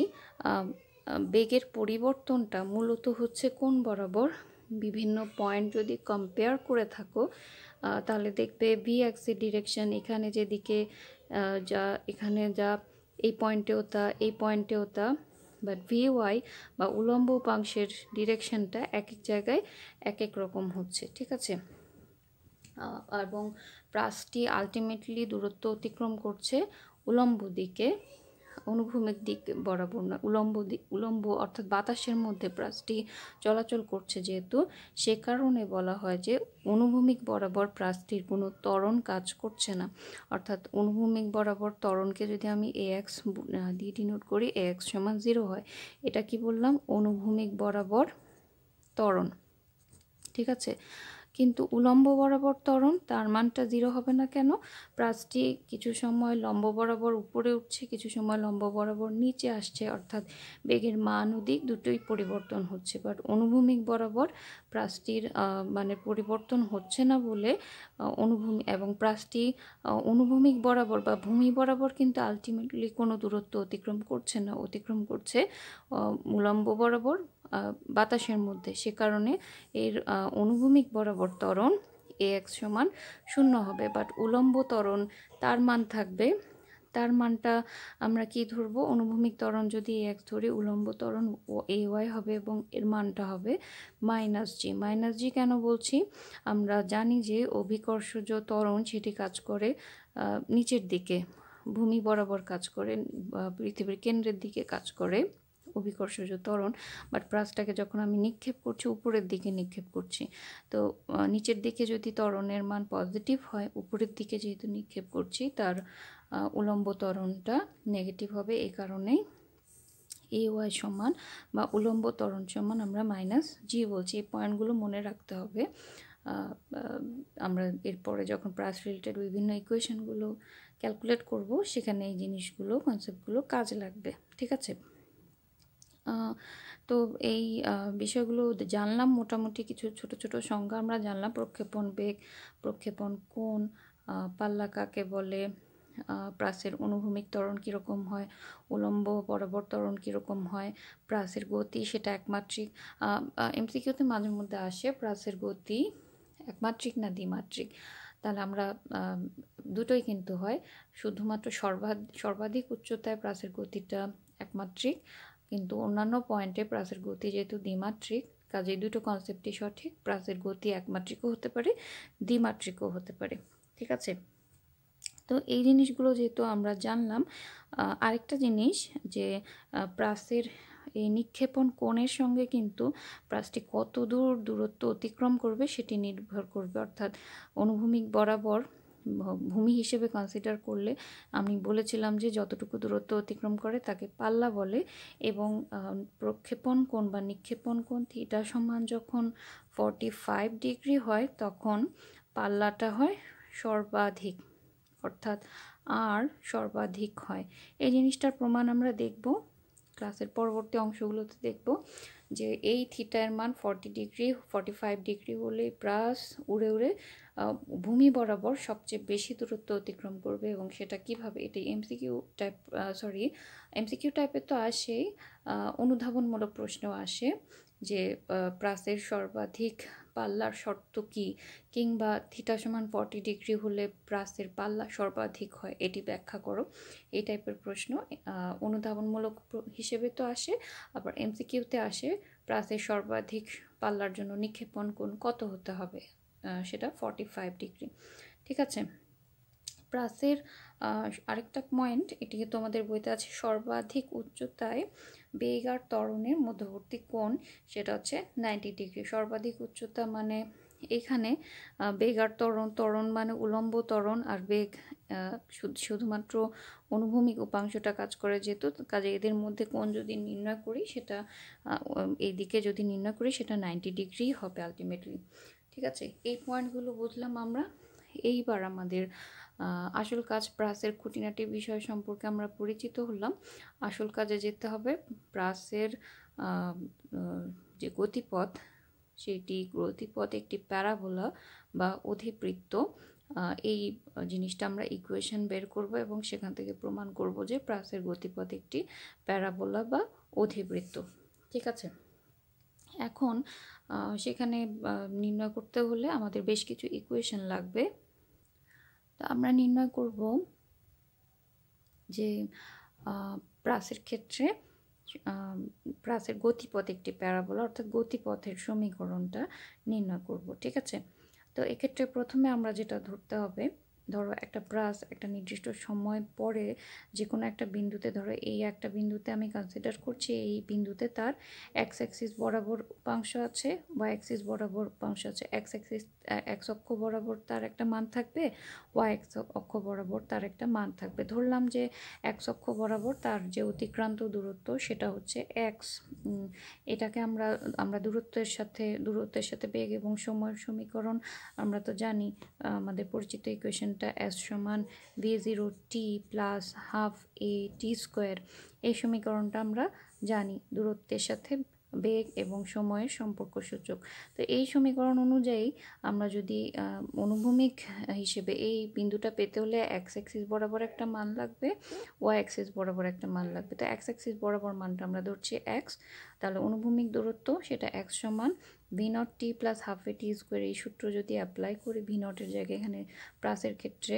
বেগের পরিবর্তনটা মূলত হচ্ছে কোন বরাবর বিভিন্ন পয়েন্ট যদি কম্পেয়ার করে থাকো তাহলে দেখবে বি এক্সি ডিরেকশন এখানে যেদিকে যা এখানে যা এই পয়েন্টেও তা এই পয়েন্টেও তা বাট ভিওয়াই বা উলম্ব উপাংশের ডিরেকশনটা এক এক জায়গায় এক এক রকম হচ্ছে ঠিক আছে এবং প্রাসটি আলটিমেটলি দূরত্ব অতিক্রম করছে উলম্ব দিকে অনুভূমিক দিক বরাবর না উলম্ব দিক উলম্ব অর্থাৎ বাতাসের মধ্যে প্রাসটি চলাচল করছে যেহেতু সে কারণে বলা হয় যে অনুভূমিক বরাবর প্রাসটির কোনো ত্বরণ কাজ করছে না অর্থাৎ অনুভূমিক বরাবর ত্বরণকে যদি আমি এ এক্স দিয়ে ডিনোট করি এ এক্স সমান জিরো হয় এটা কি বললাম অনুভূমিক বরাবর ত্বরণ ঠিক আছে কিন্তু উলম্ব বরাবর ত্বরণ তার মানটা জিরো হবে না কেন প্রাচটি কিছু সময় লম্ব বরাবর উপরে উঠছে কিছু সময় লম্ব বরাবর নিচে আসছে অর্থাৎ বেগের মান ও দিক দুটোই পরিবর্তন হচ্ছে বাট অনুভূমিক বরাবর প্রাচটির মানে পরিবর্তন হচ্ছে না বলে অনুভূমি এবং প্রাচটি অনুভূমিক বরাবর বা ভূমি বরাবর কিন্তু আলটিমেটলি কোনো দূরত্ব অতিক্রম করছে না অতিক্রম করছে উলম্ব বরাবর বাতাসের মধ্যে সে কারণে এর অনুভূমিক বরাবর ত্বরণ এ সমান শূন্য হবে বাট উলম্ব ত্বরণ তার মান থাকবে তার মানটা আমরা কি ধরব অনুভূমিক ত্বরণ যদি এক্স ধরি উলম্ব ত্বরণ এ ওয়াই হবে এবং এর মানটা হবে মাইনাস জি মাইনাস জি কেন বলছি আমরা জানি যে অভিকর্ষজ ত্বরণ সেটি কাজ করে নিচের দিকে ভূমি বরাবর কাজ করে পৃথিবীর কেন্দ্রের দিকে কাজ করে অভিকর্ষজ ত্বরণ বাট ব্রাশটাকে যখন আমি নিক্ষেপ করছি উপরের দিকে নিক্ষেপ করছি তো নিচের দিকে যদি ত্বরণের মান পজিটিভ হয় উপরের দিকে যেহেতু নিক্ষেপ করছি তার উলম্ব ত্বরণটা নেগেটিভ হবে এই কারণেই এ ওয়াই সমান বা উলম্ব ত্বরণ সমান আমরা মাইনাস জি বলছি এই পয়েন্টগুলো মনে রাখতে হবে আমরা এরপরে যখন প্রাস রিলেটেড বিভিন্ন ইকুয়েশনগুলো ক্যালকুলেট করব সেখানে এই জিনিসগুলো কনসেপ্টগুলো কাজে লাগবে ঠিক আছে তো এই বিষয়গুলো জানলাম মোটামুটি কিছু ছোট ছোট সংজ্ঞা আমরা জানলাম প্রক্ষেপণ বেগ প্রক্ষেপণ কোন পাল্লা কাকে বলে প্রাসের অনুভূমিক ত্বরণ কীরকম হয় উলম্ব বরাবর তরণ কীরকম হয় প্রাসের গতি সেটা একমাত্রিক এমসিকিউতে মাঝে মধ্যে আসে প্রাসের গতি একমাত্রিক না দ্বিমাত্রিক তাহলে আমরা দুটোই কিন্তু হয় শুধুমাত্র সর্বাধিক উচ্চতায় প্রাসের গতিটা একমাত্রিক কিন্তু অন্যান্য পয়েন্টে প্রাসের গতি যেহেতু দ্বিমাত্রিক কাজে দুটো কনসেপ্টই সঠিক প্রাসের গতি একমাত্রিকও হতে পারে দ্বিমাত্রিকও হতে পারে ঠিক আছে তো এই জিনিসগুলো যেহেতু আমরা জানলাম আরেকটা জিনিস যে প্রাসের এই নিক্ষেপণ কোণের সঙ্গে কিন্তু প্রাসটি কত দূর দূরত্ব অতিক্রম করবে সেটি নির্ভর করবে অর্থাৎ অনুভূমিক বরাবর ভূমি হিসেবে কনসিডার করলে আমি বলেছিলাম যে যতটুকু দূরত্ব অতিক্রম করে তাকে পাল্লা বলে এবং প্রক্ষেপণ কোণ বা নিক্ষেপণ কোণ থিটা সমান যখন ফর্টি ফাইভ ডিগ্রি হয় তখন পাল্লাটা হয় সর্বাধিক অর্থাৎ আর সর্বাধিক হয় এই জিনিসটার প্রমাণ আমরা দেখব ক্লাসের পরবর্তী অংশগুলোতে দেখব যে এই থিটার মান forty degree forty five degree হলে প্রাস উড়ে উড়ে ভূমি বরাবর সবচেয়ে বেশি দূরত্ব অতিক্রম করবে এবং সেটা কিভাবে এটি এমসিকিউ টাইপ সরি এমসিকিউ টাইপের তো আসেই অনুধাবনমূলক প্রশ্ন আসে যে প্রাসের সর্বাধিক পাল্লার শর্ত কি কিংবা থিটা সমান ফর্টি ডিগ্রি হলে প্রাসের পাল্লা সর্বাধিক হয় এটি ব্যাখ্যা করো এই টাইপের প্রশ্ন অনুধাবনমূলক হিসেবে তো আসে আবার এমসিকিউতে আসে প্রাসের সর্বাধিক পাল্লার জন্য নিক্ষেপণ কোন কত হতে হবে সেটা ফর্টি ফাইভ ডিগ্রি ঠিক আছে প্রাসের আরেকটা পয়েন্ট এটি আমাদের বইতে আছে সর্বাধিক উচ্চতায় বেগার তরণের মধ্যবর্তী কোণ সেটা হচ্ছে নাইনটি ডিগ্রি সর্বাধিক উচ্চতা মানে এখানে বেগার তরণ তরণ মানে উলম্ব তরণ আর বেগ শুধুমাত্র অনুভূমিক উপাংশটা কাজ করে যেত কাজে এদের মধ্যে কোন যদি নির্ণয় করি সেটা এই দিকে যদি নির্ণয় করি সেটা নাইনটি ডিগ্রি হবে আলটিমেটলি ঠিক আছে এই পয়েন্টগুলো বুঝলাম আমরা এইবার আমাদের আসল কাজ ব্রাসের খুঁটিনাটি বিষয় সম্পর্কে আমরা পরিচিত হলাম আসল কাজে যেতে হবে ব্রাসের যে গতিপথ সেটি গতিপথ একটি প্যারাবোলা বা অধিবৃত্ত এই জিনিসটা আমরা ইকুয়েশন বের করব এবং সেখান থেকে প্রমাণ করব যে প্রাসের গতিপথ একটি প্যারাবোলা বা অধিবৃত্ত ঠিক আছে এখন সেখানে নির্ণয় করতে হলে আমাদের বেশ কিছু ইকুয়েশন লাগবে তো আমরা নির্ণয় করব যে প্রাসের ক্ষেত্রে প্রাসের গতিপথ একটি প্যারাবল অর্থাৎ গতিপথের সমীকরণটা নির্ণয় করব ঠিক আছে তো এক্ষেত্রে প্রথমে আমরা যেটা ধরতে হবে ধরো একটা ব্রাশ একটা নির্দিষ্ট সময় পরে যে কোনো একটা বিন্দুতে ধরো এই একটা বিন্দুতে আমি কনসিডার করছি এই বিন্দুতে তার এক্স অ্যাক্সিস বরাবর উপাংশ আছে বা অ্যাক্সিস বরাবর উপাংশ আছে এক্স অ্যাক্সিস এক্স অক্ষ বরাবর তার একটা মান থাকবে ওয়াই এক্স অক্ষ বরাবর তার একটা মান থাকবে ধরলাম যে এক্স অক্ষ বরাবর তার যে অতিক্রান্ত দূরত্ব সেটা হচ্ছে এক্স এটাকে আমরা আমরা দূরত্বের সাথে দূরত্বের সাথে বেগ এবং সময় সমীকরণ আমরা তো জানি আমাদের পরিচিত ইকুয়েশন সমানটা এস সমান V zero T plus half এ টি স্কোয়ার এই সমীকরণটা আমরা জানি দূরত্বের সাথে বেগ এবং সময়ের সম্পর্ক সূচক তো এই সমীকরণ অনুযায়ী আমরা যদি অনুভূমিক হিসেবে এই বিন্দুটা পেতে হলে এক্স অ্যাক্সিস বরাবর একটা মান লাগবে ওয়াই অ্যাক্সিস বরাবর একটা মান লাগবে তো এক্স অ্যাক্সিস বরাবর মানটা আমরা ধরছি এক্স তাহলে অনুভূমিক দূরত্ব সেটা এক্স সমান ভি নট টি প্লাস হাফ এ টি স্কোয়ার এই সূত্র যদি অ্যাপ্লাই করে ভি নটের জায়গায় এখানে প্লাসের ক্ষেত্রে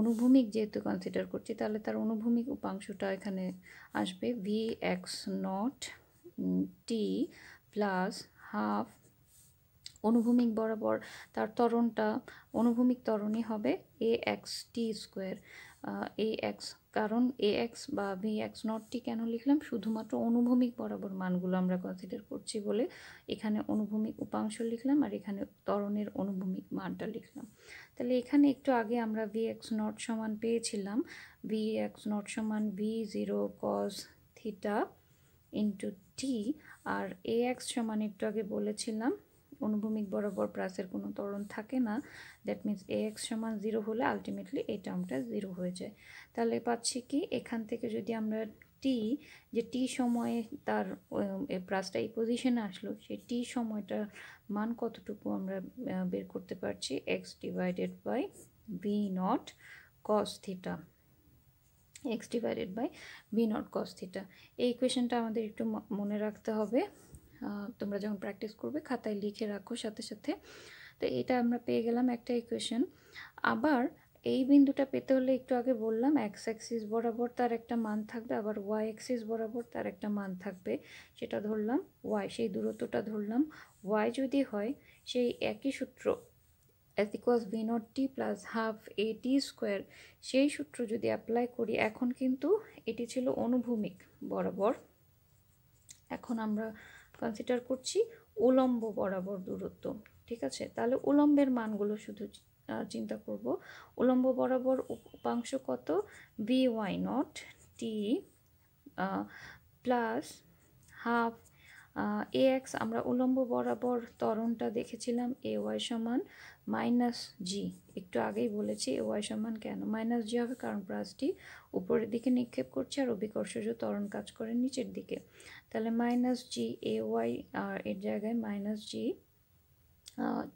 অনুভূমিক যেহেতু কনসিডার করছি তাহলে তার অনুভূমিক উপাংশটা এখানে আসবে V x not T plus half অনুভূমিক বরাবর তার তরণটা অনুভূমিক তরণই হবে A x T square A X কারণ এ এক্স বা ভি এক্স নটটি কেন লিখলাম শুধুমাত্র অনুভূমিক বরাবর মানগুলো আমরা কনসিডার করছি বলে এখানে অনুভূমিক উপাংশ লিখলাম আর এখানে তরণের অনুভূমিক মানটা লিখলাম তাহলে এখানে একটু আগে আমরা ভি এক্স নট সমান পেয়েছিলাম ভি এক্স নট সমান V zero cos theta into T আর এ এক্স সমান একটু আগে বলেছিলাম অনুভূমিক বরাবর প্লাসের কোনো ত্বরণ থাকে না দ্যাট মিন্স এ এক্স সমান জিরো হলে আলটিমেটলি এই টার্মটা জিরো হয়ে যায় তাহলে পাচ্ছি কি এখান থেকে যদি আমরা টি যে টি সময়ে তার প্লাসটা এই পজিশনে আসলো সেই টি সময়টার মান কতটুকু আমরা বের করতে পারছি x divided by v naught cos theta x divided by v naught cos theta এই ইকুয়েশনটা আমাদের একটু মনে রাখতে হবে তোমরা যখন প্র্যাকটিস করবে খাতায় লিখে রাখো সাথে সাথে তো এটা আমরা পেয়ে গেলাম একটা ইকুয়েশন আবার এই বিন্দুটা পেতে হলে একটু আগে বললাম এক্স অ্যাক্সিস বরাবর তার একটা মান থাকবে আবার ওয়াই অ্যাক্সিস বরাবর তার একটা মান থাকবে সেটা ধরলাম ওয়াই সেই দূরত্বটা ধরলাম ওয়াই যদি হয় সেই একই সূত্র as equals v not T plus half A T square সেই সূত্র যদি অ্যাপ্লাই করি এখন কিন্তু এটি ছিল অনুভূমিক বরাবর এখন আমরা কনসিডার করছি উলম্ব বরাবর দূরত্ব ঠিক আছে তাহলে উলম্বের মানগুলো শুধু চিন্তা করব উলম্ব বরাবর উপাংশ কত v y naught T plus half a x আমরা উলম্ব বরাবর তরণটা দেখেছিলাম এ ওয়াই সমান মাইনাস জি একটু আগেই বলেছি ওয়াই সমান কেন মাইনাস জি হবে কারণ প্লাসটি উপরের দিকে নিক্ষেপ করছে আর অভিকর্ষজ ত্বরণ কাজ করে নিচের দিকে তাহলে মাইনাস জি এ ওয়াই আর এর জায়গায় মাইনাস জি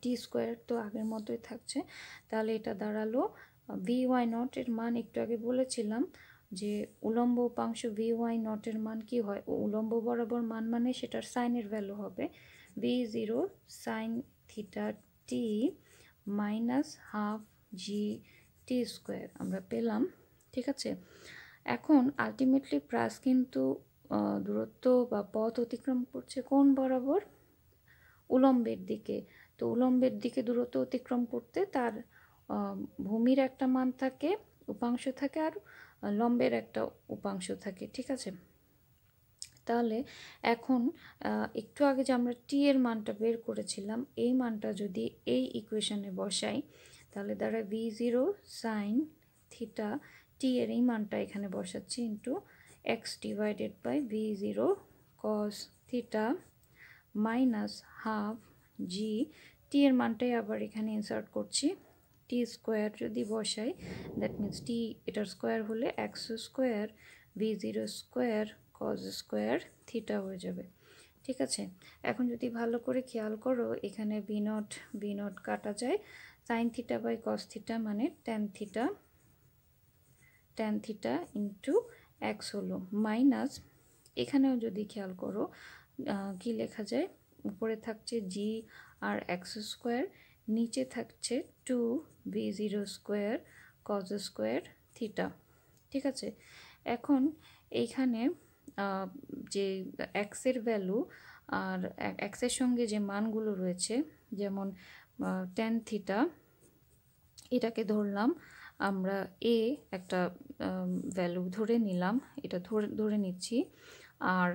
টি স্কোয়ার তো আগের মতোই থাকছে তাহলে এটা দাঁড়ালো ভি ওয়াই নট এর মান একটু আগে বলেছিলাম যে উলম্ব উপাংশ ভি ওয়াই নটের মান কি হয় উলম্ব বরাবর মান মানে সেটার সাইনের ভ্যালু হবে v zero sine theta t minus half g t square আমরা পেলাম ঠিক আছে এখন আলটিমেটলি প্রাস কিন্তু দূরত্ব বা পথ অতিক্রম করছে কোন বরাবর উলম্বের দিকে তো উলম্বের দিকে দূরত্ব অতিক্রম করতে তার ভূমির একটা মান থাকে উপাংশ থাকে আর লম্বের একটা উপাংশ থাকে ঠিক আছে তাহলে এখন একটু আগে যে আমরা টি এর মানটা বের করেছিলাম এই মানটা যদি এই ইকুয়েশনে বসাই তাহলে দ্বারা v zero sine theta t এর এই মানটা এখানে বসাচ্ছি into x divided by v zero cos theta minus half g t এর মানটাই আবার এখানে ইনসার্ট করছি টি স্কোয়ার যদি বসাই দ্যাট মিনস টি এটার স্কোয়ার হলে x square v zero square cos square theta হয়ে যাবে ঠিক আছে এখন যদি ভালো করে খেয়াল করো এখানে বিনট বিনট কাটা যায় sine theta by cos theta মানে tan theta tan theta into x হলো মাইনাস এখানেও যদি খেয়াল করো কি লেখা যায় উপরে থাকছে জি আর এক্স স্কোয়ার নিচে থাকছে two v zero square cos square theta ঠিক আছে এখন এইখানে যে এক্সের ভ্যালু আর এক্সের সঙ্গে যে মানগুলো রয়েছে যেমন টেন থিটা এটাকে ধরলাম আমরা এ একটা ভ্যালু ধরে নিলাম এটা ধরে ধরে নিচ্ছি আর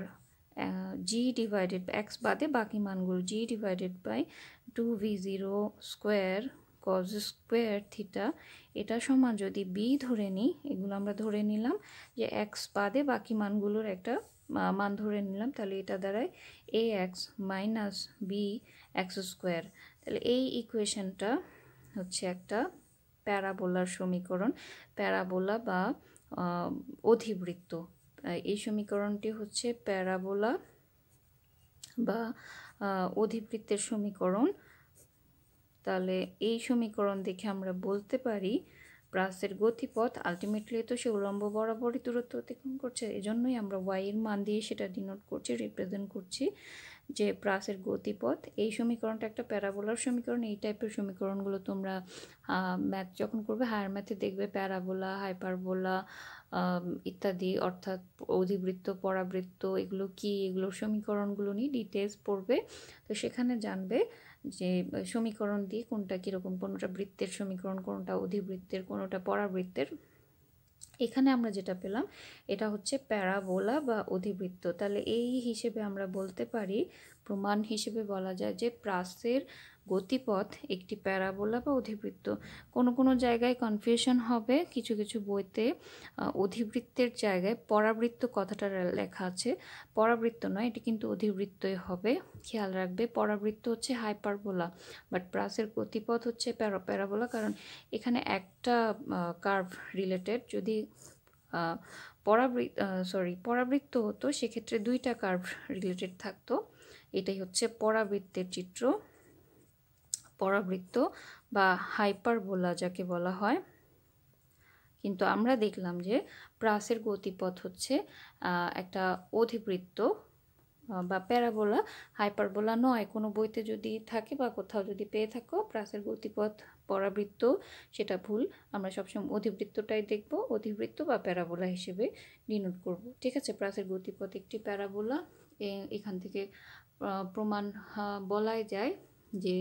জি ডিভাইডেড এক্স বাদে বাকি মানগুলো g divided by two v zero square cos square theta এটা সমান যদি বি ধরে নিই এগুলো আমরা ধরে নিলাম যে এক্স বাদে বাকি মানগুলোর একটা মান ধরে নিলাম তাহলে এটা দ্বারায় a x minus b x square তাহলে এই ইকুয়েশনটা হচ্ছে একটা প্যারাবোলার সমীকরণ প্যারাবোলা বা অধিবৃত্ত এই সমীকরণটি হচ্ছে প্যারাবোলা বা অধিবৃত্তের সমীকরণ তাহলে এই সমীকরণ দেখে আমরা বলতে পারি ব্রাসের গতিপথ আলটিমেটলি তো সে উলম্ব বরাবরই দূরত্ব অতিক্রম করছে এজন্যই আমরা ওয়াইয়ের মান দিয়ে সেটা ডিনোট করছি রিপ্রেজেন্ট করছি যে ব্রাসের গতিপথ এই সমীকরণটা একটা প্যারাবোলার সমীকরণ এই টাইপের সমীকরণগুলো তোমরা ম্যাথ যখন করবে হায়ার ম্যাথে দেখবে প্যারাবোলা হাইপারবোলা ইত্যাদি অর্থাৎ অধিবৃত্ত পরাবৃত্ত এগুলো কি এগুলোর সমীকরণগুলো নিয়ে ডিটেলস পড়বে তো সেখানে জানবে যে সমীকরণ দিয়ে কোনটা কীরকম কোনোটা বৃত্তের সমীকরণ কোনোটা অধিবৃত্তের কোনোটা পরাবৃত্তের এখানে আমরা যেটা পেলাম এটা হচ্ছে প্যারাবোলা বা অধিবৃত্ত তাহলে এই হিসেবে আমরা বলতে পারি প্রমাণ হিসেবে বলা যায় যে প্রাসের গতিপথ একটি প্যারাবোলা বা অধিবৃত্ত কোনো কোনো জায়গায় কনফিউশন হবে কিছু কিছু বইতে অধিবৃত্তের জায়গায় পরাবৃত্ত কথাটা লেখা আছে পরাবৃত্ত নয় এটি কিন্তু অধিবৃত্তই হবে খেয়াল রাখবে পরাবৃত্ত হচ্ছে হাইপারবোলা বাট প্রাসের গতিপথ হচ্ছে প্যারা প্যারাবোলা কারণ এখানে একটা কার্ভ রিলেটেড যদি পরাবৃত সরি পরাবৃত্ত হতো সেক্ষেত্রে দুইটা কার্ভ রিলেটেড থাকতো এটাই হচ্ছে পরাবৃত্তের চিত্র পরাবৃত্ত বা হাইপারবোলা যাকে বলা হয় কিন্তু আমরা দেখলাম যে প্রাসের গতিপথ হচ্ছে একটা অধিবৃত্ত বা প্যারাবোলা হাইপারবোলা নয় কোনো বইতে যদি থাকে বা কোথাও যদি পেয়ে থাকো প্রাসের গতিপথ পরাবৃত্ত সেটা ভুল আমরা সবসময় অধিবৃত্তটাই দেখব অধিবৃত্ত বা প্যারাবোলা হিসেবে ডিনোট করব ঠিক আছে প্রাসের গতিপথ একটি প্যারাবোলা এখান থেকে প্রমাণ বলাই যায় যে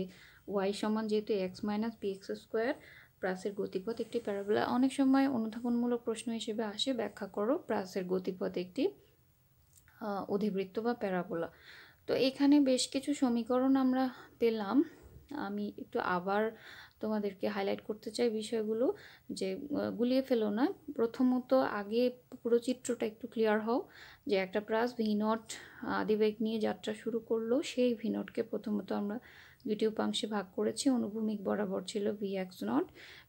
ওয়াই সমান যেহেতু x minus p x square প্রাসের গতিপথ একটি প্যারাবোলা অনেক সময় অনুধাবনমূলক প্রশ্ন হিসেবে আসে ব্যাখ্যা করো প্রাসের গতিপথ একটি অধিবৃত্ত বা প্যারাবোলা তো এখানে বেশ কিছু সমীকরণ আমরা পেলাম আমি একটু আবার তোমাদেরকে হাইলাইট করতে চাই বিষয়গুলো যে গুলিয়ে ফেলো না প্রথমত আগে পুরো চিত্রটা একটু ক্লিয়ার হও যে একটা প্রাস ভিনট আদিবেগ নিয়ে যাত্রা শুরু করলো সেই ভিনটকে প্রথমত আমরা দুটি উপাংশে ভাগ করেছি অনুভূমিক বরাবর ছিল v x naught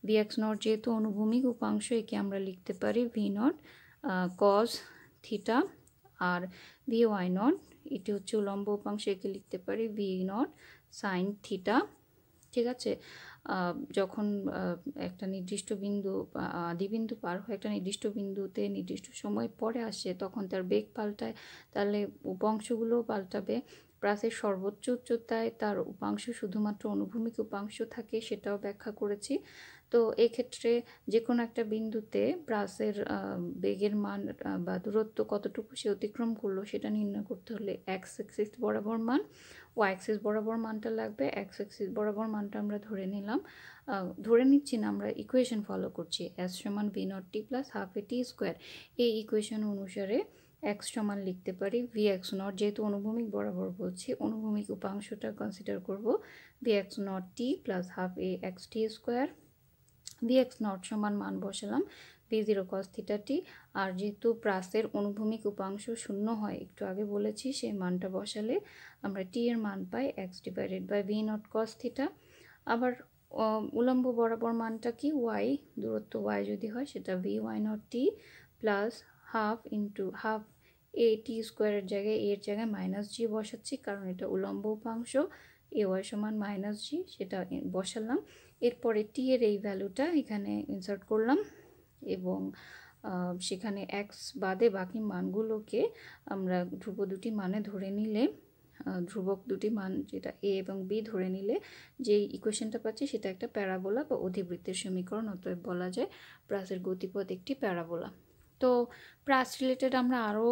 v x naught যেহেতু অনুভূমিক উপাংশ একে আমরা লিখতে পারি ভি নট কজ থিটা আর ভি ওয়াই নট এটি হচ্ছে উলম্ব উপাংশ একে লিখতে পারি ভি নট সাইন থিটা ঠিক আছে যখন একটা নির্দিষ্ট বিন্দু আদিবিন্দু পার হয়ে একটা নির্দিষ্ট বিন্দুতে নির্দিষ্ট সময় পরে আসে তখন তার বেগ পাল্টায় তাহলে উপাংশগুলোও পাল্টাবে প্রাসের সর্বোচ্চ উচ্চতায় তার উপাংশ শুধুমাত্র অনুভূমিক উপাংশ থাকে সেটাও ব্যাখ্যা করেছি তো এক্ষেত্রে যে কোনো একটা বিন্দুতে প্রাসের বেগের মান বা দূরত্ব কতটুকু সে অতিক্রম করলো সেটা নির্ণয় করতে হলে এক্স এক্সিস বরাবর মান ও অ্যাক্সিস বরাবর মানটা লাগবে এক্স এক্সিস বরাবর মানটা আমরা ধরে নিলাম ধরে নিচ্ছি না আমরা ইকুয়েশন ফলো করছি এস সমান ভি নট টি প্লাস হাফ এ টি স্কোয়ার এই ইকুয়েশন অনুসারে এক্স সমান লিখতে পারি ভি এক্স নট যেহেতু অনুভূমিক বরাবর বলছি অনুভূমিক উপাংশটা কনসিডার করব v x not T plus half a x T square v x not সমান মান বসালাম ভি জিরো কস টি আর যেহেতু প্রাসের অনুভূমিক উপাংশ শূন্য হয় একটু আগে বলেছি সেই মানটা বসালে আমরা টি এর মান পাই x divided by v naught cos theta আবার উলম্ব বরাবর মানটা কি ওয়াই দূরত্ব ওয়াই যদি হয় সেটা ভি ওয়াই নট টি প্লাস হাফ ইন্টু হাফ এ টি স্কোয়ারের জায়গায় এর জায়গায় মাইনাস জি বসাচ্ছি কারণ এটা উলম্ব উপাংশ এ ওয়াই সমান মাইনাস জি সেটা বসালাম এরপরে টি এর এই ভ্যালুটা এখানে ইনসার্ট করলাম এবং সেখানে এক্স বাদে বাকি মানগুলোকে আমরা ধ্রুব দুটি মানে ধরে নিলে ধ্রুবক দুটি মান যেটা এ এবং বি ধরে নিলে যে ইকুয়েশনটা পাচ্ছি সেটা একটা প্যারাবোলা বা অধিবৃত্তের সমীকরণ অতএব বলা যায় প্রাসের গতিপথ একটি প্যারাবোলা তো প্রাস রিলেটেড আমরা আরও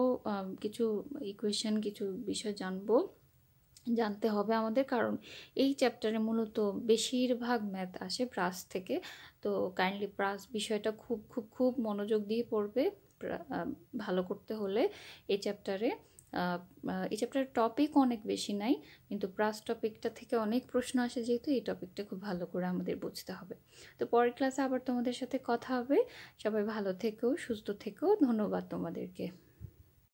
কিছু ইকুয়েশন কিছু বিষয় জানবো জানতে হবে আমাদের কারণ এই চ্যাপ্টারে মূলত বেশিরভাগ ম্যাথ আসে প্রাস থেকে তো কাইন্ডলি প্রাস বিষয়টা খুব খুব খুব মনোযোগ দিয়ে পড়বে ভালো করতে হলে এই চ্যাপ্টারে এই চ্যাপ্টারের টপিক অনেক বেশি নাই কিন্তু প্রাস টপিকটা থেকে অনেক প্রশ্ন আসে যেহেতু এই টপিকটা খুব ভালো করে আমাদের বুঝতে হবে তো পরের ক্লাসে আবার তোমাদের সাথে কথা হবে সবাই ভালো থেকো সুস্থ থেকো ধন্যবাদ তোমাদেরকে